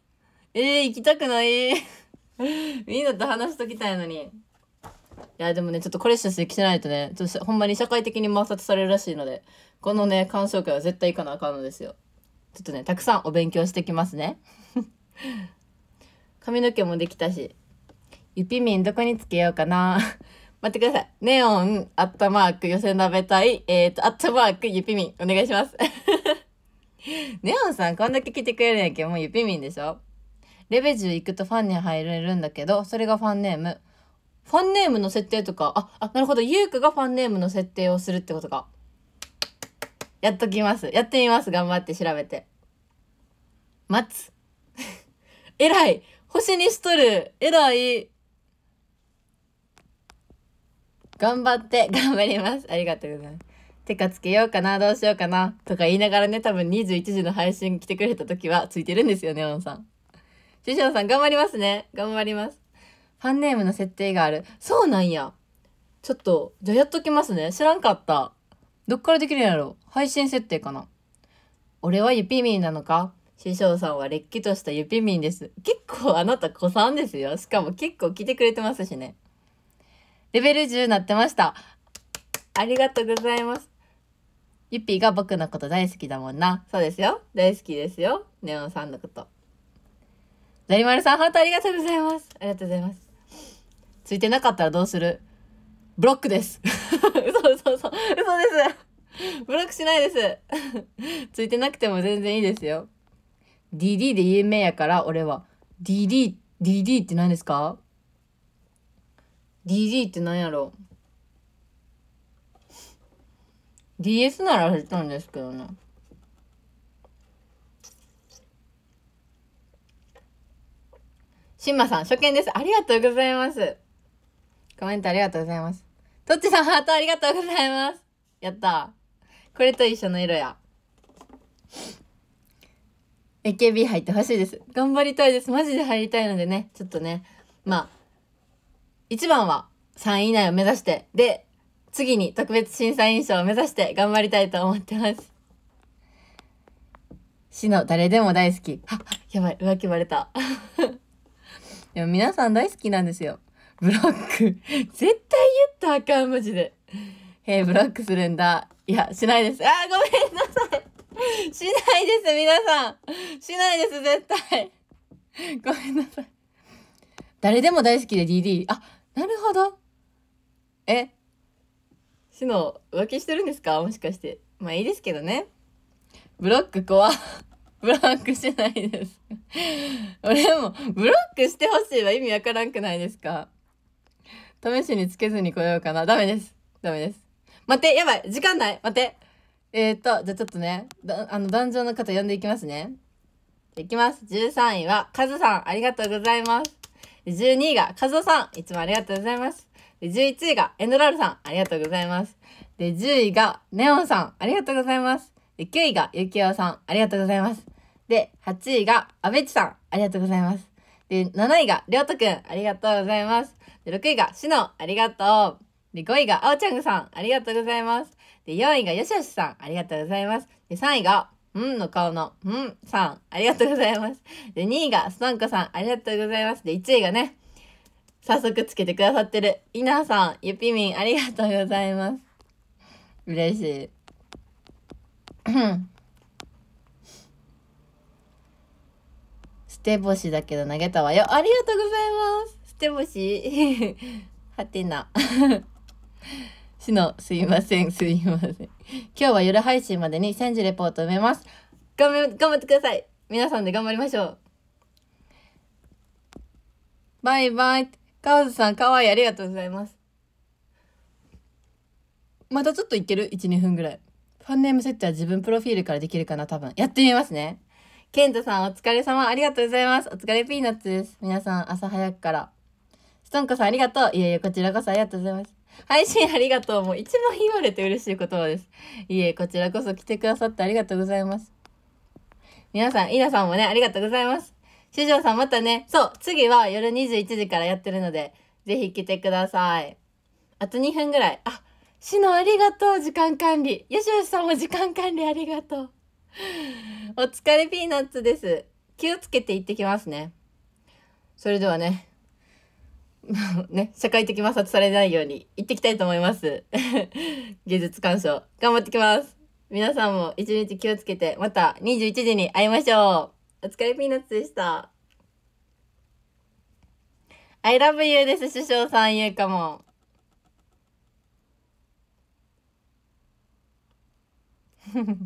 えー、行きたくないみんなと話しときたいのに。いや、でもね、ちょっとこれ生きしないとね、ちょっとほんまに社会的に抹殺されるらしいので、このね、鑑賞会は絶対行かなあかんのですよ。ちょっとね、たくさんお勉強してきますね。髪の毛もできたし。ゆぴみんどこにつけようかな。待ってください。ネオン、アットマーク、寄せ鍋隊、えっ、ー、と、アットマーク、ゆぴみん、お願いします。ネオンさん、こんだけ来てくれるんやけど、もうゆぴみんでしょレベジュ行くとファンに入れるんだけど、それがファンネーム。ファンネームの設定とか、あ、あ、なるほど。ゆうくがファンネームの設定をするってことか。やっときます。やってみます。頑張って調べて。待つ。え らい。星にしとる。えらい。頑張って、頑張ります。ありがとうございます。てかつけようかな、どうしようかな、とか言いながらね、多分21時の配信来てくれた時はついてるんですよね、オンさん。師匠さん頑張りますね。頑張ります。ファンネームの設定がある。そうなんや。ちょっと、じゃあやっときますね。知らんかった。どっからできるんやろ配信設定かな。俺はゆぴみンなのか師匠さんはれっきとしたゆぴみんです。結構あなた子さんですよ。しかも結構来てくれてますしね。レベル10なってました。ありがとうございます。ゆぴが僕のこと大好きだもんな。そうですよ。大好きですよ。ネオンさんのこと。なりまるさん、ハートありがとうございます。ありがとうございます。ついてなかったらどうするブロックです。嘘嘘嘘。嘘です。ブロックしないです。ついてなくても全然いいですよ。DD で有名やから、俺は。DD、DD って何ですか ?DD って何やろ ?DS なら知ったんですけどね。しんまさん、初見です。ありがとうございます。コメントありがとうございます。とっちさん、ハートありがとうございます。やった。これと一緒の色や。AKB 入ってほしいです。頑張りたいです。マジで入りたいのでね、ちょっとね、まあ、一番は3位以内を目指して、で、次に特別審査員賞を目指して頑張りたいと思ってます。死の誰でも大好き。あ、やばい、浮気バレた。でも皆さん大好きなんですよ。ブロック 絶対言ったあかん、マジで。へえ、ブロックするんだ。いや、しないです。あー、ごめんなさい。しないです、皆さん。しないです、絶対。ごめんなさい。誰でも大好きで DD。あ、なるほど。え、しの浮気してるんですかもしかして。まあいいですけどね。ブロック怖。ブロックしないです。俺も、ブロックしてほしいは意味わからんくないですか試しにつけずに来ようかな。ダメです。ダメです。待って、やばい時間ない待ってえー、っと、じゃあちょっとね、あの、壇上の方呼んでいきますね。いきます。13位は、カズさん、ありがとうございます。12位が、カズさん、いつもありがとうございます。11位が、エンドラルさん、ありがとうございます。で、10位が、ネオンさん、ありがとうございます。で、9位が、ゆきおさん、ありがとうございます。で、8位が阿部ちさん、ありがとうございます。で、7位がりょうとくん、ありがとうございます。で、6位がしの、ありがとう。で、5位があおちゃんぐさん、ありがとうございます。で、4位がよしよしさん、ありがとうございます。で、3位が、んの顔の、んさん、ありがとうございます。で、2位がストンコさん、ありがとうございます。で、1位がね、早速つけてくださってる、いなさん、ゆぴみん、ありがとうございます。嬉しい。て星だけど投げたわよ。ありがとうございます。捨て星はてな。し の、すいません、すいません。今日は夜配信までに千字レポート埋めます。頑張、頑張ってください。皆さんで頑張りましょう。バイバイ。カオズさん、かわいい。ありがとうございます。またちょっといける ?1、2分ぐらい。ファンネーム設定は自分プロフィールからできるかな多分。やってみますね。ケントさんお疲れ様。ありがとうございます。お疲れピーナッツです。皆さん朝早くから。ストンコさんありがとう。いえいえ、こちらこそありがとうございます。配信ありがとう。もう一番言われて嬉しい言葉です。いえ、こちらこそ来てくださってありがとうございます。皆さん、イナさんもね、ありがとうございます。師匠さんまたね、そう、次は夜21時からやってるので、ぜひ来てください。あと2分ぐらい。あ、しのありがとう、時間管理。よしよしさんも時間管理ありがとう。お疲れピーナッツです。気をつけて行ってきますね。それではね、ね、社会的摩擦されないように行ってきたいと思います。技術鑑賞、頑張ってきます。皆さんも一日気をつけて、また21時に会いましょう。お疲れピーナッツでした。I love you です、首相さん言うかも。ふふ。